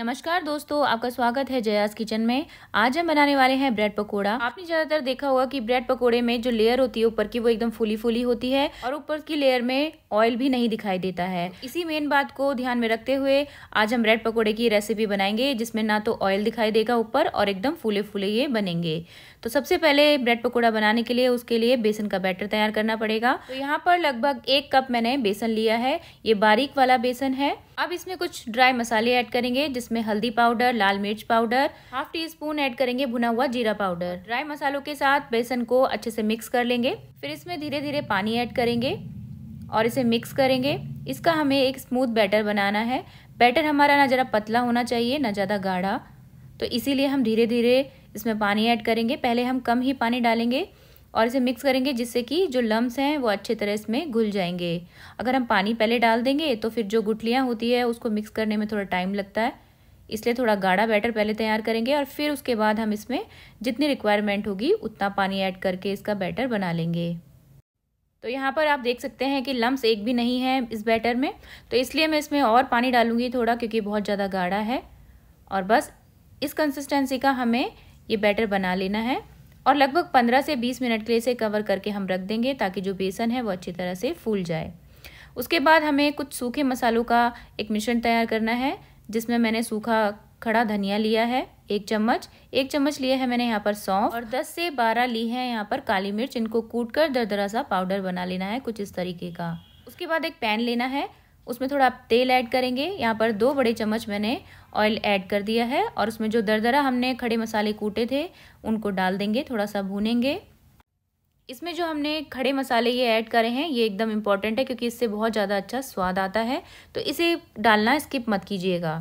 नमस्कार दोस्तों आपका स्वागत है जयास किचन में आज हम बनाने वाले हैं ब्रेड पकोड़ा आपने ज़्यादातर देखा होगा कि ब्रेड पकोड़े में जो लेयर होती है ऊपर की वो एकदम फूली फूली होती है और ऊपर की लेयर में ऑयल भी नहीं दिखाई देता है इसी मेन बात को ध्यान में रखते हुए आज हम ब्रेड पकौड़े की रेसिपी बनाएंगे जिसमें ना तो ऑयल दिखाई देगा ऊपर और एकदम फूले फूले ये बनेंगे तो सबसे पहले ब्रेड पकौड़ा बनाने के लिए उसके लिए बेसन का बैटर तैयार करना पड़ेगा तो यहाँ पर लगभग एक कप मैंने बेसन लिया है ये बारीक वाला बेसन है अब इसमें कुछ ड्राई मसाले ऐड करेंगे जिस इसमें हल्दी पाउडर लाल मिर्च powder half teaspoon add करेंगे भुना हुआ जीरा पाउडर ड्राई मसालों के साथ बेसन को अच्छे से मिक्स कर लेंगे फिर इसमें धीरे धीरे पानी ऐड करेंगे और इसे मिक्स करेंगे इसका हमें एक स्मूथ बैटर बनाना है बैटर हमारा ना ज़रा पतला होना चाहिए ना ज़्यादा गाढ़ा तो इसीलिए हम धीरे धीरे इसमें पानी ऐड करेंगे पहले हम कम ही पानी डालेंगे और इसे मिक्स करेंगे जिससे कि जो लम्स हैं वो अच्छे तरह इसमें घुल जाएंगे अगर हम पानी पहले डाल देंगे तो फिर जो गुटलियाँ होती है उसको मिक्स करने में थोड़ा टाइम लगता है इसलिए थोड़ा गाढ़ा बैटर पहले तैयार करेंगे और फिर उसके बाद हम इसमें जितनी रिक्वायरमेंट होगी उतना पानी ऐड करके इसका बैटर बना लेंगे तो यहाँ पर आप देख सकते हैं कि लम्स एक भी नहीं है इस बैटर में तो इसलिए मैं इसमें और पानी डालूंगी थोड़ा क्योंकि बहुत ज़्यादा गाढ़ा है और बस इस कंसिस्टेंसी का हमें ये बैटर बना लेना है और लगभग 15 से 20 मिनट के लिए इसे कवर करके हम रख देंगे ताकि जो बेसन है वो अच्छी तरह से फूल जाए उसके बाद हमें कुछ सूखे मसालों का एक मिश्रण तैयार करना है जिसमें मैंने सूखा खड़ा धनिया लिया है एक चम्मच एक चम्मच लिया है मैंने यहाँ पर सौंफ और 10 से 12 ली है यहाँ पर काली मिर्च इनको कूट कर दरदरा सा पाउडर बना लेना है कुछ इस तरीके का उसके बाद एक पैन लेना है उसमें थोड़ा तेल ऐड करेंगे यहाँ पर दो बड़े चम्मच मैंने ऑयल ऐड कर दिया है और उसमें जो दरदरा हमने खड़े मसाले कूटे थे उनको डाल देंगे थोड़ा सा भूनेंगे इसमें जो हमने खड़े मसाले ये ऐड करे हैं ये एकदम इम्पॉर्टेंट है क्योंकि इससे बहुत ज़्यादा अच्छा स्वाद आता है तो इसे डालना स्किप मत कीजिएगा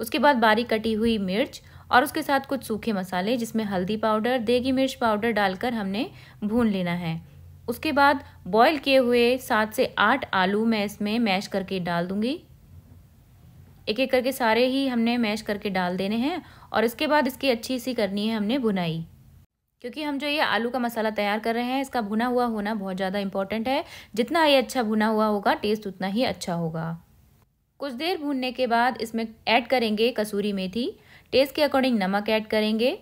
उसके बाद बारीक कटी हुई मिर्च और उसके साथ कुछ सूखे मसाले जिसमें हल्दी पाउडर देगी मिर्च पाउडर डालकर हमने भून लेना है उसके बाद बॉयल किए हुए सात से आठ आलू मैं इसमें मैश करके डाल दूँगी एक एक करके सारे ही हमने मैश करके डाल देने हैं और इसके बाद इसकी अच्छी सी करनी है हमने भुनाई क्योंकि हम जो ये आलू का मसाला तैयार कर रहे हैं इसका भुना हुआ होना बहुत ज़्यादा इंपॉर्टेंट है जितना ये अच्छा भुना हुआ होगा टेस्ट उतना ही अच्छा होगा कुछ देर भूनने के बाद इसमें ऐड करेंगे कसूरी मेथी टेस्ट के अकॉर्डिंग नमक ऐड करेंगे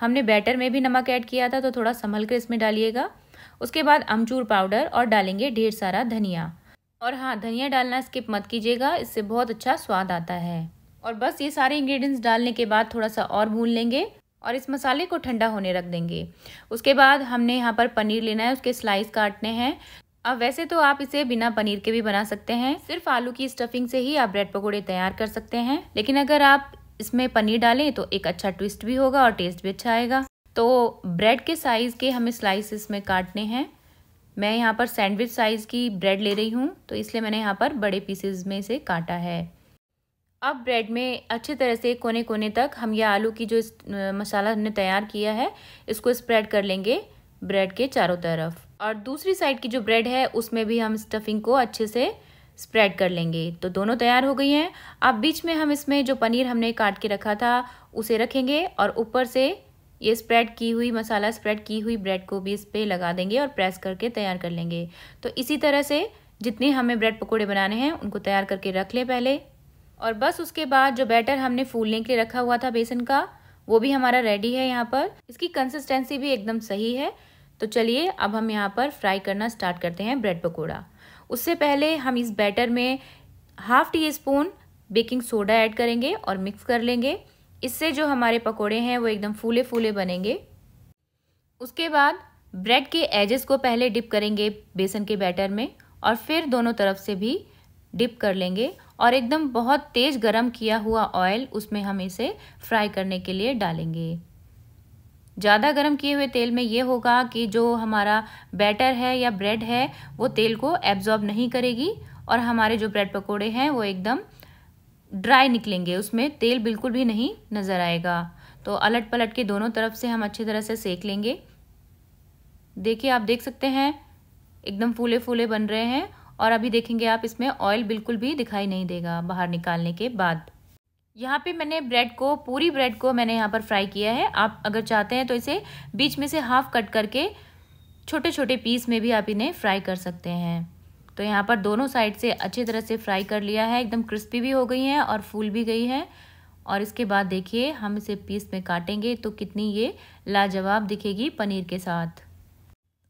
हमने बैटर में भी नमक ऐड किया था तो थोड़ा संभल कर इसमें डालिएगा उसके बाद अमचूर पाउडर और डालेंगे ढेर सारा धनिया और हाँ धनिया डालना स्किप मत कीजिएगा इससे बहुत अच्छा स्वाद आता है और बस ये सारे इंग्रेडिएंट्स डालने के बाद थोड़ा सा और भून लेंगे और इस मसाले को ठंडा होने रख देंगे उसके बाद हमने यहाँ पर पनीर लेना है उसके स्लाइस काटने हैं अब वैसे तो आप इसे बिना पनीर के भी बना सकते हैं सिर्फ आलू की स्टफिंग से ही आप ब्रेड पकौड़े तैयार कर सकते हैं लेकिन अगर आप इसमें पनीर डालें तो एक अच्छा ट्विस्ट भी होगा और टेस्ट भी अच्छा आएगा तो ब्रेड के साइज़ के हमें स्लाइस इसमें काटने हैं मैं यहाँ पर सैंडविच साइज़ की ब्रेड ले रही हूँ तो इसलिए मैंने यहाँ पर बड़े पीसेज में से काटा है अब ब्रेड में अच्छे तरह से कोने कोने तक हम यह आलू की जो मसाला हमने तैयार किया है इसको स्प्रेड कर लेंगे ब्रेड के चारों तरफ और दूसरी साइड की जो ब्रेड है उसमें भी हम स्टफिंग को अच्छे से स्प्रेड कर लेंगे तो दोनों तैयार हो गई हैं अब बीच में हम इसमें जो पनीर हमने काट के रखा था उसे रखेंगे और ऊपर से ये स्प्रेड की हुई मसाला स्प्रेड की हुई ब्रेड को भी इस पर लगा देंगे और प्रेस करके तैयार कर लेंगे तो इसी तरह से जितने हमें ब्रेड पकौड़े बनाने हैं उनको तैयार करके रख लें पहले और बस उसके बाद जो बैटर हमने फूलने के लिए रखा हुआ था बेसन का वो भी हमारा रेडी है यहाँ पर इसकी कंसिस्टेंसी भी एकदम सही है तो चलिए अब हम यहाँ पर फ्राई करना स्टार्ट करते हैं ब्रेड पकौड़ा उससे पहले हम इस बैटर में half teaspoon baking soda add करेंगे और मिक्स कर लेंगे इससे जो हमारे पकोड़े हैं वो एकदम फूले फूले बनेंगे उसके बाद ब्रेड के एजेस को पहले डिप करेंगे बेसन के बैटर में और फिर दोनों तरफ से भी डिप कर लेंगे और एकदम बहुत तेज़ गरम किया हुआ ऑयल उसमें हम इसे फ्राई करने के लिए डालेंगे ज़्यादा गर्म किए हुए तेल में ये होगा कि जो हमारा बैटर है या ब्रेड है वो तेल को एब्जॉर्ब नहीं करेगी और हमारे जो ब्रेड पकोड़े हैं वो एकदम ड्राई निकलेंगे उसमें तेल बिल्कुल भी नहीं नज़र आएगा तो अलट पलट के दोनों तरफ से हम अच्छी तरह से सेक लेंगे देखिए आप देख सकते हैं एकदम फूले फूले बन रहे हैं और अभी देखेंगे आप इसमें ऑयल बिल्कुल भी दिखाई नहीं देगा बाहर निकालने के बाद यहाँ पे मैंने ब्रेड को पूरी ब्रेड को मैंने यहाँ पर फ्राई किया है आप अगर चाहते हैं तो इसे बीच में से हाफ कट करके छोटे छोटे पीस में भी आप इन्हें फ्राई कर सकते हैं तो यहाँ पर दोनों साइड से अच्छी तरह से फ्राई कर लिया है एकदम क्रिस्पी भी हो गई हैं और फूल भी गई हैं और इसके बाद देखिए हम इसे पीस में काटेंगे तो कितनी ये लाजवाब दिखेगी पनीर के साथ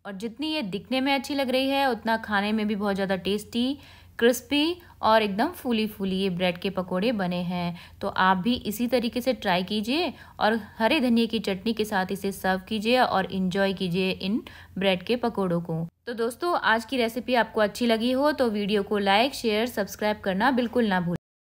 और जितनी ये दिखने में अच्छी लग रही है उतना खाने में भी बहुत ज़्यादा टेस्टी क्रिस्पी और एकदम फूली फूली ये ब्रेड के पकोड़े बने हैं तो आप भी इसी तरीके से ट्राई कीजिए और हरे धनिया की चटनी के साथ इसे सर्व कीजिए और इन्जॉय कीजिए इन ब्रेड के पकोड़ों को तो दोस्तों आज की रेसिपी आपको अच्छी लगी हो तो वीडियो को लाइक शेयर सब्सक्राइब करना बिल्कुल ना भूलें